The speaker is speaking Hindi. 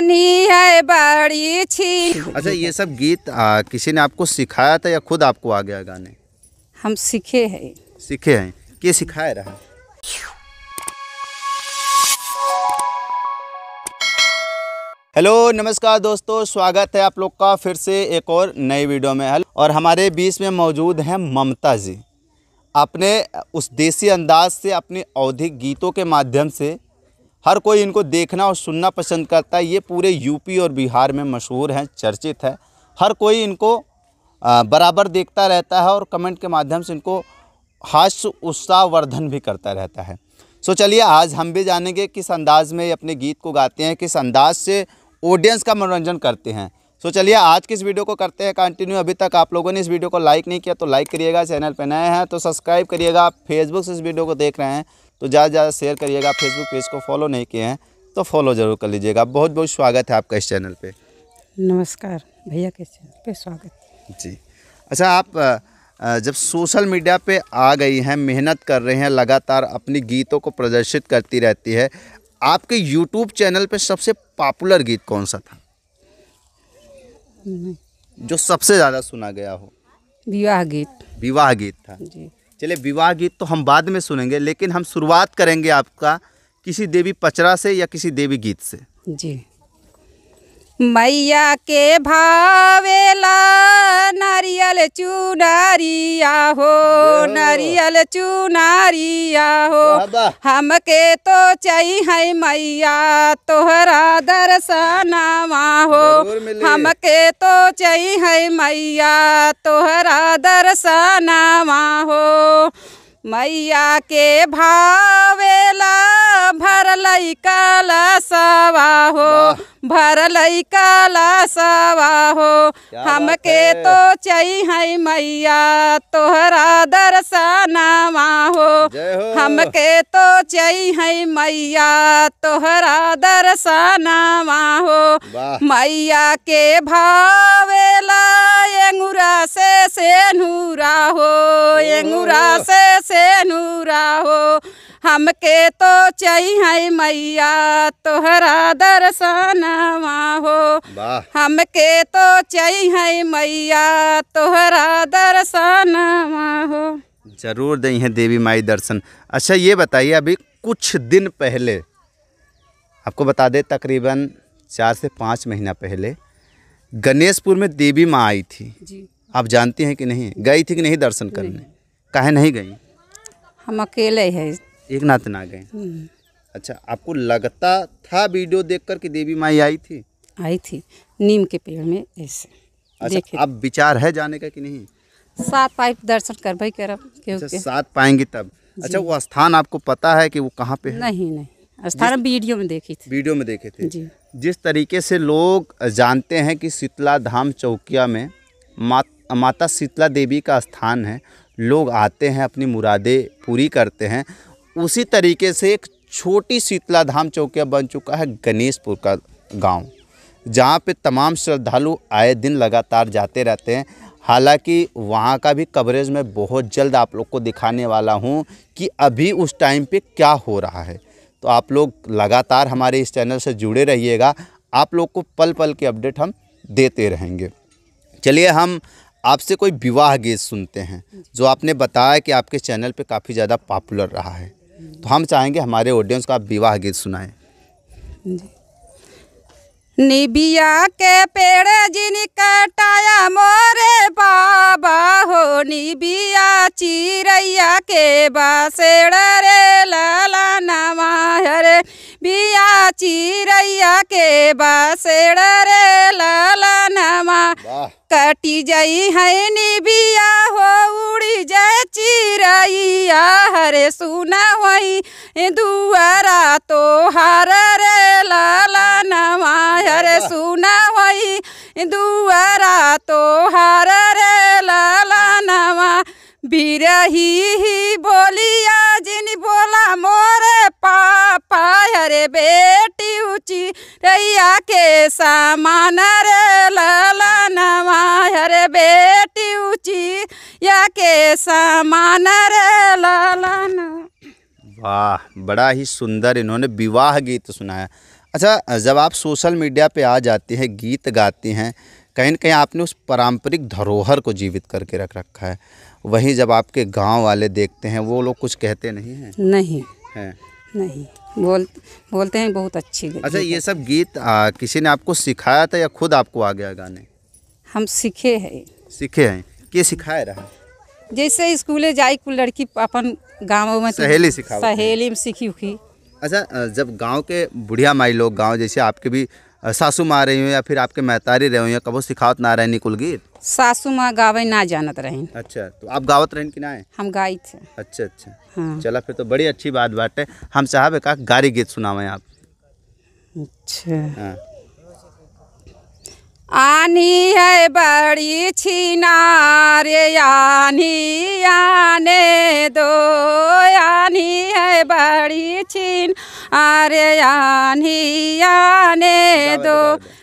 कहानी है बड़ी छी अच्छा ये सब गीत आ, किसी ने आपको सिखाया था या खुद आपको आ गया गाने हम सीखे हैं सीखे हैं क्या सिखाया रहा हेलो नमस्कार दोस्तों स्वागत है आप लोग का फिर से एक और नई वीडियो में हेलो और हमारे बीच में मौजूद हैं ममता जी आपने उस देसी अंदाज से अपने अवधिक गीतों के माध्यम से हर कोई इनको देखना और सुनना पसंद करता है ये पूरे यूपी और बिहार में मशहूर हैं चर्चित है हर कोई इनको बराबर देखता रहता है और कमेंट के माध्यम से इनको हास्य उत्साहवर्धन भी करता रहता है सो चलिए आज हम भी जानेंगे किस अंदाज़ में अपने गीत को गाते हैं किस अंदाज से ऑडियंस का मनोरंजन करते हैं सो चलिए आज किस वीडियो को करते हैं कंटिन्यू अभी तक आप लोगों ने इस वीडियो को लाइक नहीं किया तो लाइक करिएगा चैनल पर नए हैं तो सब्सक्राइब करिएगा आप फेसबुक से इस वीडियो को देख रहे हैं तो ज़्यादा ज़्यादा शेयर करिएगा फेसबुक पेज को फॉलो नहीं किए हैं तो फॉलो ज़रूर कर लीजिएगा बहुत बहुत स्वागत है आपका इस चैनल पर नमस्कार भैया के चैनल पर स्वागत जी अच्छा आप जब सोशल मीडिया पे आ गई हैं मेहनत कर रहे हैं लगातार अपनी गीतों को प्रदर्शित करती रहती है आपके यूट्यूब चैनल पे सबसे पॉपुलर गीत कौन सा था जो सबसे ज़्यादा सुना गया हो विवाह गीत विवाह गीत था जी चले विवाह गीत तो हम बाद में सुनेंगे लेकिन हम शुरुआत करेंगे आपका किसी देवी पचरा से या किसी देवी गीत से जी मैया के भावेला नारियल चुनारिया हो नारियल चुनारिया हो हमके तो चाहिए मैया तोहरा दर्शनवा हो हमके तो चाहिए मैया तोहरा दर्शनवा हो मैया के भाव भरलई काला सवा हो भरलई काला सवा हो हमके तो चई है मैया तोहरा दर्शनावा हो हमके तो चई है मैया तोहरा दर्शनावा हो मैया के भावेला एंगुरा से से नूरा हो एंगुरा से से नूरा हो हमके तो चाहिए मैया तोहरा दर्शनवा हो हमके तो चाहिए मैया तोहरा दर्शनवा हो जरूर दें है देवी माई दर्शन अच्छा ये बताइए अभी कुछ दिन पहले आपको बता दें तकरीबन चार से पाँच महीना पहले गणेशपुर में देवी माँ आई थी जी आप जानती हैं कि नहीं गई थी कि नहीं दर्शन करने काहे नहीं गई हम अकेले हैं एक नाथ ना गए अच्छा आपको लगता था वीडियो देख कर कि देवी माई आई थी आई थी नीम के पेड़ में ऐसे अच्छा अब विचार है जाने का कि नहीं सात पाइप दर्शन कर भाई कर अच्छा, सात पाएंगे तब अच्छा वो स्थान आपको पता है कि वो कहाँ पे है नहीं नहीं स्थान वीडियो में देखी थी वीडियो में देखे थे जी जिस तरीके से लोग जानते हैं कि शीतला धाम चौकिया में मा, माता शीतला देवी का स्थान है लोग आते हैं अपनी मुरादें पूरी करते हैं उसी तरीके से एक छोटी शीतला धाम चौकिया बन चुका है गणेशपुर का गांव जहां पे तमाम श्रद्धालु आए दिन लगातार जाते रहते हैं हालांकि वहाँ का भी कवरेज मैं बहुत जल्द आप लोग को दिखाने वाला हूँ कि अभी उस टाइम पे क्या हो रहा है तो आप लोग लगातार हमारे इस चैनल से जुड़े रहिएगा आप लोग को पल पल के अपडेट हम देते रहेंगे चलिए हम आपसे कोई विवाह गीत सुनते हैं जो आपने बताया कि आपके चैनल पे काफ़ी ज़्यादा पॉपुलर रहा है तो हम चाहेंगे हमारे ऑडियंस का विवाह गीत सुनाएं निबिया के पेड़ जिन कटाया मोरे बाबा हो निबिया चिरैया के बासेड़ रे लाला हरे बिया चिरैया के बासेड़ रे लाला नमा कटी जई है नी बिया हो उड़ी जय चिरैया हरे सुना वही दुआरा तो हर रे लाला नमा हरे सुना वही दुआरा तो हर रे लाला नमा बिरही ही बोली बेटी ऊँची रैया के सामान रे ललन हरे बेटी ऊँची या के सामान रे ललन वाह बड़ा ही सुंदर इन्होंने विवाह गीत सुनाया अच्छा जब आप सोशल मीडिया पे आ जाते हैं गीत गाते हैं कहीं ना कहीं आपने उस पारंपरिक धरोहर को जीवित करके रख रखा है वहीं जब आपके गांव वाले देखते हैं वो लोग कुछ कहते नहीं हैं नहीं है नहीं बोल बोलते हैं बहुत अच्छी अच्छा ये सब गीत आ, किसी ने आपको सिखाया था या खुद आपको आ गया गाने हम सीखे हैं सीखे हैं क्या सिखाया रहा जैसे स्कूले जाए कुल लड़की अपन गाँव में तो सहेली सिखा सहेली में सीखी उखी अच्छा जब गांव के बुढ़िया माई लोग गांव जैसे आपके भी सासू माँ रही हूँ या फिर आपके महतारी रहे या कबो सिखावत ना रहे निकुल गीत सासू माँ गावे ना जानत रहे अच्छा तो आप गावत रहे कि ना है? हम गाई थे अच्छा अच्छा हाँ। चला फिर तो बड़ी अच्छी बात बात है हम चाहे का गारी गीत सुनावे आप अच्छा हाँ। आनी है बड़ी छीना रे आनी आने दो साड़ी छीन आरे आनिया ने दो